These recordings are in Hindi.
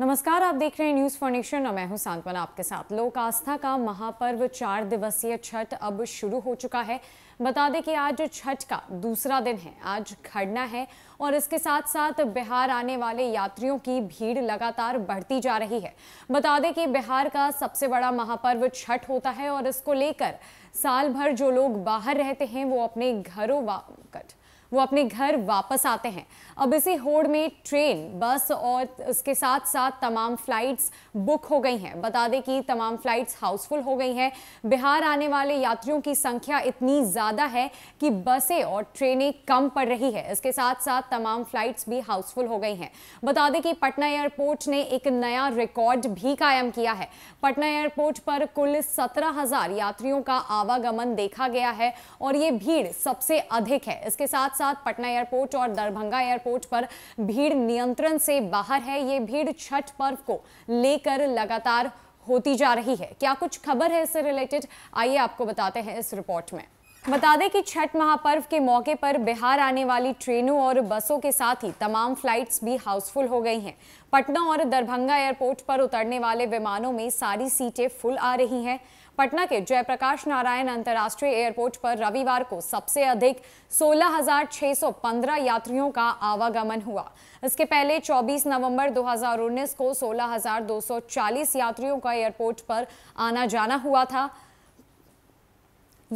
नमस्कार आप देख रहे हैं न्यूज फॉर्नेशन और मैं हूं सांत्वना आपके साथ लोक आस्था का महापर्व चार दिवसीय छठ अब शुरू हो चुका है बता दें कि आज छठ का दूसरा दिन है आज खड़ना है और इसके साथ साथ बिहार आने वाले यात्रियों की भीड़ लगातार बढ़ती जा रही है बता दें कि बिहार का सबसे बड़ा महापर्व छठ होता है और इसको लेकर साल भर जो लोग बाहर रहते हैं वो अपने घरों वापस वो अपने घर वापस आते हैं अब इसी होड़ में ट्रेन बस और उसके साथ साथ तमाम फ्लाइट्स बुक हो गई हैं बता दें कि तमाम फ्लाइट्स हाउसफुल हो गई हैं बिहार आने वाले यात्रियों की संख्या इतनी ज़्यादा है कि बसें और ट्रेनें कम पड़ रही है इसके साथ साथ तमाम फ्लाइट्स भी हाउसफुल हो गई हैं बता दें कि पटना एयरपोर्ट ने एक नया रिकॉर्ड भी कायम किया है पटना एयरपोर्ट पर कुल सत्रह हजार यात्रियों का आवागमन देखा गया है और ये भीड़ सबसे अधिक है इसके साथ साथ साथ पटना एयरपोर्ट और दरभंगा एयरपोर्ट पर भीड़ नियंत्रण से बाहर है ये भीड़ छठ पर्व को लेकर लगातार होती जा रही है क्या कुछ खबर है इससे रिलेटेड आइए आपको बताते हैं इस रिपोर्ट में बता दें कि छठ महापर्व के मौके पर बिहार आने वाली ट्रेनों और बसों के साथ ही तमाम फ्लाइट्स भी हाउसफुल हो गई हैं पटना और दरभंगा एयरपोर्ट पर उतरने वाले विमानों में सारी सीटें फुल आ रही हैं पटना के जयप्रकाश नारायण अंतर्राष्ट्रीय एयरपोर्ट पर रविवार को सबसे अधिक 16,615 यात्रियों का आवागमन हुआ इसके पहले 24 नवंबर 2019 को 16,240 यात्रियों का एयरपोर्ट पर आना जाना हुआ था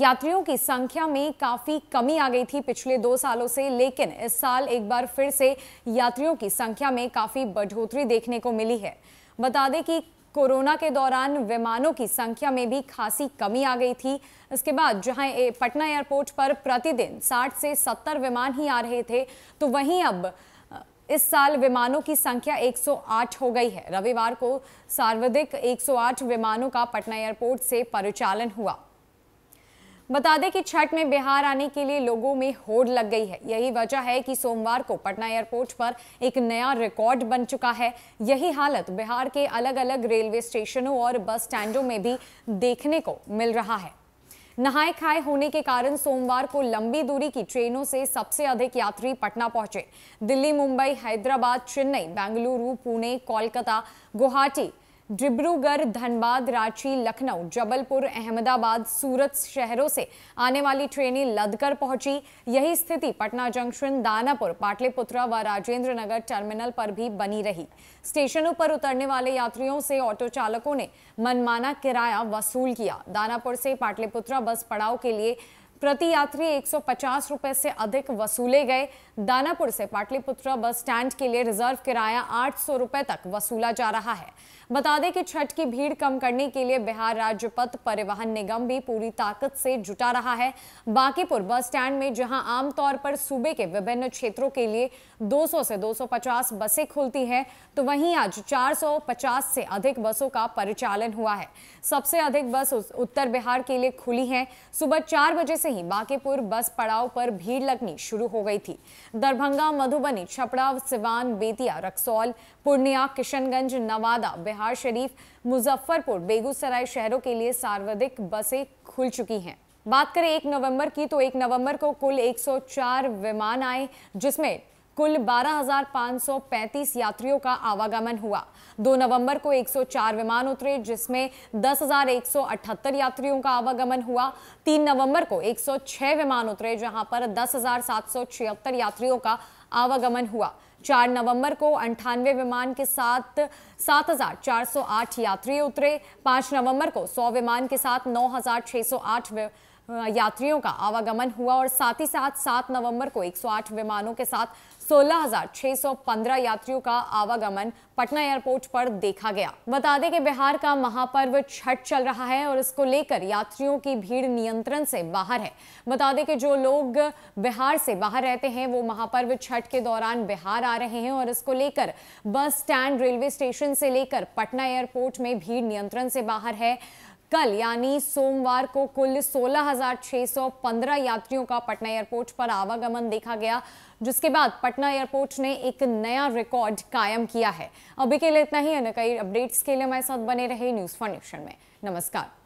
यात्रियों की संख्या में काफ़ी कमी आ गई थी पिछले दो सालों से लेकिन इस साल एक बार फिर से यात्रियों की संख्या में काफ़ी बढ़ोतरी देखने को मिली है बता दें कि कोरोना के दौरान विमानों की संख्या में भी खासी कमी आ गई थी इसके बाद जहां पटना एयरपोर्ट पर प्रतिदिन 60 से 70 विमान ही आ रहे थे तो वहीं अब इस साल विमानों की संख्या 108 हो गई है रविवार को सार्वधिक 108 विमानों का पटना एयरपोर्ट से परिचालन हुआ बता दें कि छठ में बिहार आने के लिए लोगों में होड़ लग गई है यही वजह है कि सोमवार को पटना एयरपोर्ट पर एक नया रिकॉर्ड बन चुका है यही हालत बिहार के अलग अलग रेलवे स्टेशनों और बस स्टैंडों में भी देखने को मिल रहा है नहाए खाए होने के कारण सोमवार को लंबी दूरी की ट्रेनों से सबसे अधिक यात्री पटना पहुंचे दिल्ली मुंबई हैदराबाद चेन्नई बेंगलुरु पुणे कोलकाता गुवाहाटी डिब्रूगढ़ धनबाद रांची लखनऊ जबलपुर अहमदाबाद सूरत शहरों से आने वाली ट्रेनें लदकर पहुंची यही स्थिति पटना जंक्शन दानापुर पाटलिपुत्रा व राजेंद्र नगर टर्मिनल पर भी बनी रही स्टेशनों पर उतरने वाले यात्रियों से ऑटो चालकों ने मनमाना किराया वसूल किया दानापुर से पाटलिपुत्रा बस पड़ाव के लिए प्रति यात्री एक रुपए से अधिक वसूले गए दानापुर से पाटलिपुत्र बस स्टैंड के लिए रिजर्व किराया आठ सौ रुपए तक वसूला जा रहा है बता दें कि छठ की भीड़ कम करने के लिए बिहार राज्य पथ परिवहन निगम भी पूरी ताकत से जुटा रहा है बांकीपुर बस स्टैंड में जहां आमतौर पर सूबे के विभिन्न क्षेत्रों के लिए 200 से 250 बसें खुलती हैं तो वहीं आज 450 से अधिक बसों का परिचालन हुआ है सबसे अधिक बस उत्तर बिहार के लिए खुली है सुबह चार बजे से से ही बांकीपुर बस पड़ाव पर भीड़ लगनी शुरू हो गई थी दरभंगा मधुबनी छपड़ा सिवान बेतिया रक्सौल पूर्णिया किशनगंज नवादा बिहार शरीफ मुजफ्फरपुर बेगूसराय शहरों के लिए सार्वधिक बसें खुल चुकी हैं बात करें एक नवंबर की तो एक नवंबर को कुल 104 विमान आए जिसमें कुल 12,535 यात्रियों का आवागमन हुआ 2 नवंबर को 104 विमान उतरे जिसमें 10,178 यात्रियों का आवागमन हुआ 3 नवंबर को 106 विमान उतरे जहां पर दस यात्रियों का आवागमन हुआ 4 नवंबर को अंठानवे विमान के साथ 7,408 यात्री उतरे 5 नवंबर को 100 विमान के साथ 9,608 यात्रियों का आवागमन हुआ और साथ ही साथ 7 नवंबर को 108 विमानों के साथ 16,615 यात्रियों का आवागमन पटना एयरपोर्ट पर देखा गया बता दें कि बिहार का महापर्व छठ चल रहा है और इसको लेकर यात्रियों की भीड़ नियंत्रण से बाहर है बता दें कि जो लोग बिहार से बाहर रहते हैं वो महापर्व छठ के दौरान बिहार आ रहे हैं और इसको लेकर बस स्टैंड रेलवे स्टेशन से लेकर पटना एयरपोर्ट में भीड़ नियंत्रण से बाहर है कल यानी सोमवार को कुल 16,615 यात्रियों का पटना एयरपोर्ट पर आवागमन देखा गया जिसके बाद पटना एयरपोर्ट ने एक नया रिकॉर्ड कायम किया है अभी के लिए इतना ही अन्य कई अपडेट्स के लिए हमारे साथ बने रहे न्यूज फाउंडेशन में नमस्कार